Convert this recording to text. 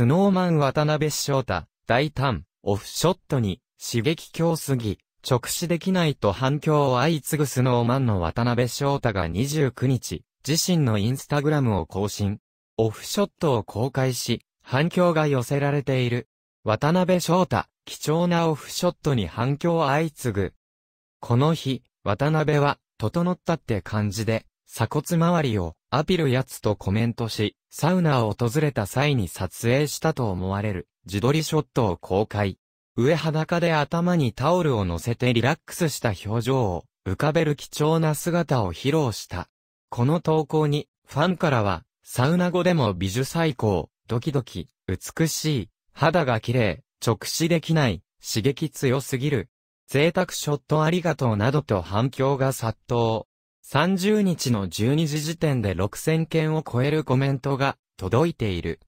スノーマン渡辺翔太、大胆、オフショットに、刺激強すぎ、直視できないと反響を相次ぐスノーマンの渡辺翔太が29日、自身のインスタグラムを更新。オフショットを公開し、反響が寄せられている。渡辺翔太、貴重なオフショットに反響相次ぐ。この日、渡辺は、整ったって感じで、鎖骨周りを、アピルやつとコメントし、サウナを訪れた際に撮影したと思われる自撮りショットを公開。上裸で頭にタオルを乗せてリラックスした表情を浮かべる貴重な姿を披露した。この投稿に、ファンからは、サウナ後でも美女最高、ドキドキ、美しい、肌が綺麗、直視できない、刺激強すぎる、贅沢ショットありがとうなどと反響が殺到。30日の12時時点で6000件を超えるコメントが届いている。